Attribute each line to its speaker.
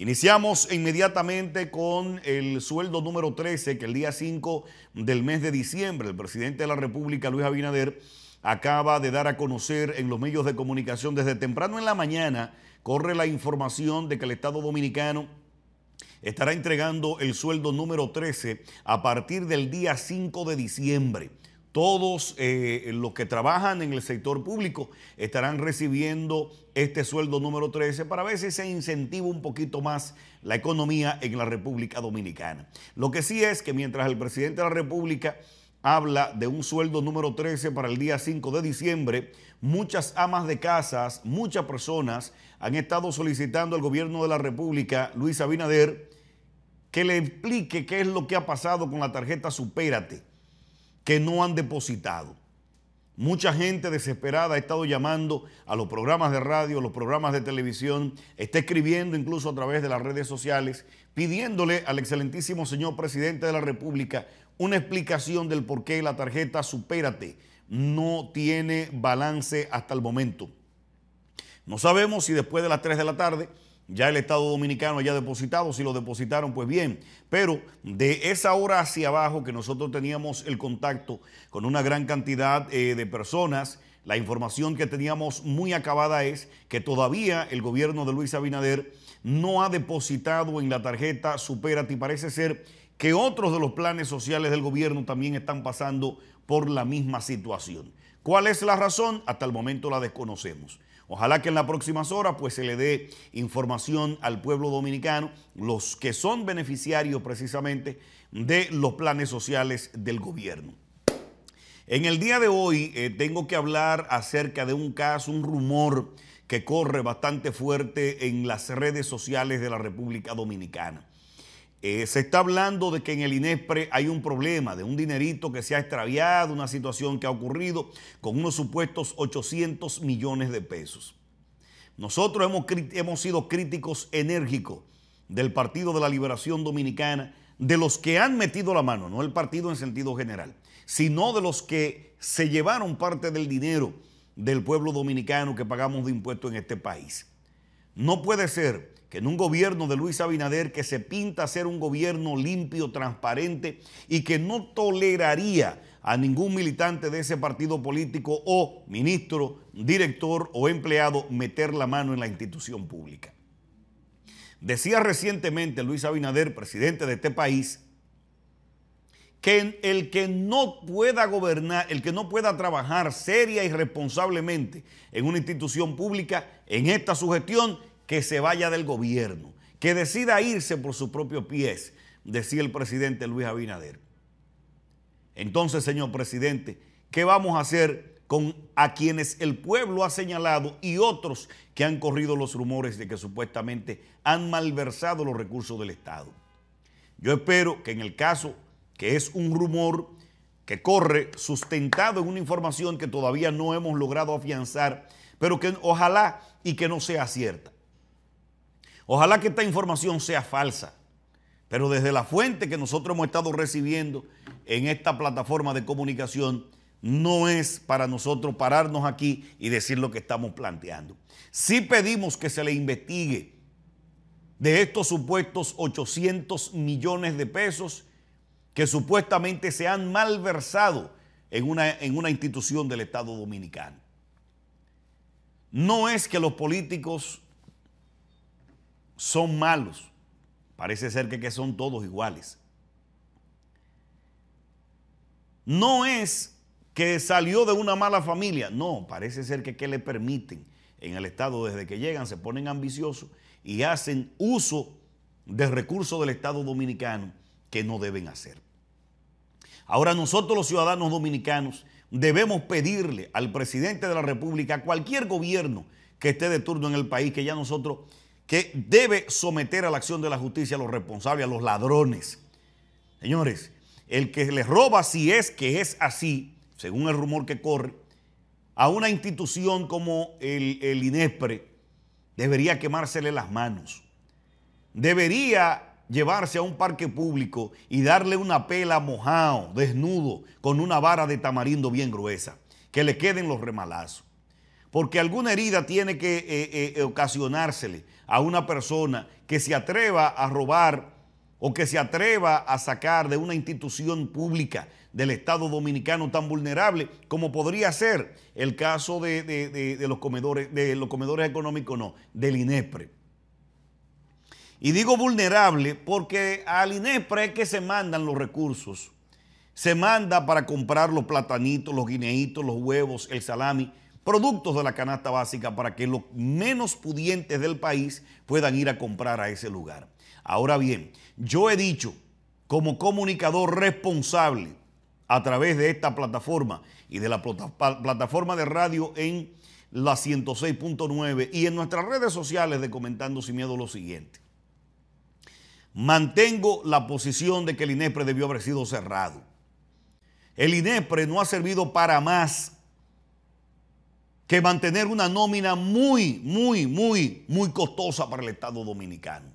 Speaker 1: Iniciamos inmediatamente con el sueldo número 13 que el día 5 del mes de diciembre el presidente de la República, Luis Abinader, acaba de dar a conocer en los medios de comunicación. Desde temprano en la mañana corre la información de que el Estado Dominicano estará entregando el sueldo número 13 a partir del día 5 de diciembre todos eh, los que trabajan en el sector público estarán recibiendo este sueldo número 13 para ver si se incentiva un poquito más la economía en la República Dominicana. Lo que sí es que mientras el presidente de la República habla de un sueldo número 13 para el día 5 de diciembre, muchas amas de casas, muchas personas han estado solicitando al gobierno de la República, Luis Abinader, que le explique qué es lo que ha pasado con la tarjeta Supérate que no han depositado. Mucha gente desesperada ha estado llamando a los programas de radio, los programas de televisión, está escribiendo incluso a través de las redes sociales, pidiéndole al excelentísimo señor presidente de la República una explicación del por qué la tarjeta Supérate no tiene balance hasta el momento. No sabemos si después de las 3 de la tarde ya el Estado Dominicano haya depositado, si lo depositaron, pues bien. Pero de esa hora hacia abajo que nosotros teníamos el contacto con una gran cantidad eh, de personas, la información que teníamos muy acabada es que todavía el gobierno de Luis Abinader no ha depositado en la tarjeta Superati. Parece ser que otros de los planes sociales del gobierno también están pasando por la misma situación. ¿Cuál es la razón? Hasta el momento la desconocemos. Ojalá que en las próximas horas pues se le dé información al pueblo dominicano, los que son beneficiarios precisamente de los planes sociales del gobierno. En el día de hoy eh, tengo que hablar acerca de un caso, un rumor que corre bastante fuerte en las redes sociales de la República Dominicana. Eh, se está hablando de que en el INESPRE hay un problema, de un dinerito que se ha extraviado, una situación que ha ocurrido con unos supuestos 800 millones de pesos. Nosotros hemos, hemos sido críticos enérgicos del Partido de la Liberación Dominicana, de los que han metido la mano, no el partido en sentido general, sino de los que se llevaron parte del dinero del pueblo dominicano que pagamos de impuestos en este país. No puede ser que en un gobierno de Luis Abinader que se pinta ser un gobierno limpio, transparente y que no toleraría a ningún militante de ese partido político o ministro, director o empleado meter la mano en la institución pública. Decía recientemente Luis Abinader, presidente de este país, que el que no pueda gobernar, el que no pueda trabajar seria y responsablemente en una institución pública, en esta sugestión, que se vaya del gobierno, que decida irse por sus propios pies, decía el presidente Luis Abinader. Entonces, señor presidente, ¿qué vamos a hacer con a quienes el pueblo ha señalado y otros que han corrido los rumores de que supuestamente han malversado los recursos del Estado? Yo espero que en el caso que es un rumor que corre sustentado en una información que todavía no hemos logrado afianzar, pero que ojalá y que no sea cierta. Ojalá que esta información sea falsa, pero desde la fuente que nosotros hemos estado recibiendo en esta plataforma de comunicación, no es para nosotros pararnos aquí y decir lo que estamos planteando. Sí pedimos que se le investigue de estos supuestos 800 millones de pesos que supuestamente se han malversado en una, en una institución del Estado Dominicano. No es que los políticos son malos. Parece ser que, son todos iguales. No es que salió de una mala familia, no, parece ser que, que le permiten en el Estado desde que llegan, se ponen ambiciosos y hacen uso de recursos del Estado dominicano que no deben hacer. Ahora nosotros los ciudadanos dominicanos debemos pedirle al presidente de la República, a cualquier gobierno que esté de turno en el país, que ya nosotros que debe someter a la acción de la justicia a los responsables, a los ladrones. Señores, el que le roba, si es que es así, según el rumor que corre, a una institución como el, el INESPRE, debería quemársele las manos. Debería llevarse a un parque público y darle una pela mojado, desnudo, con una vara de tamarindo bien gruesa, que le queden los remalazos porque alguna herida tiene que eh, eh, eh, ocasionársele a una persona que se atreva a robar o que se atreva a sacar de una institución pública del Estado dominicano tan vulnerable como podría ser el caso de, los, comedores, de los comedores económicos, no, del INEPRE. Y digo vulnerable porque al INEPRE es que se mandan los recursos. Se manda para comprar los platanitos, los guineitos, los huevos, el salami, productos de la canasta básica para que los menos pudientes del país puedan ir a comprar a ese lugar. Ahora bien, yo he dicho como comunicador responsable a través de esta plataforma y de la plataforma de radio en la 106.9 y en nuestras redes sociales de Comentando Sin Miedo lo siguiente. Mantengo la posición de que el INEPRE debió haber sido cerrado. El INEPRE no ha servido para más que mantener una nómina muy, muy, muy, muy costosa para el Estado dominicano.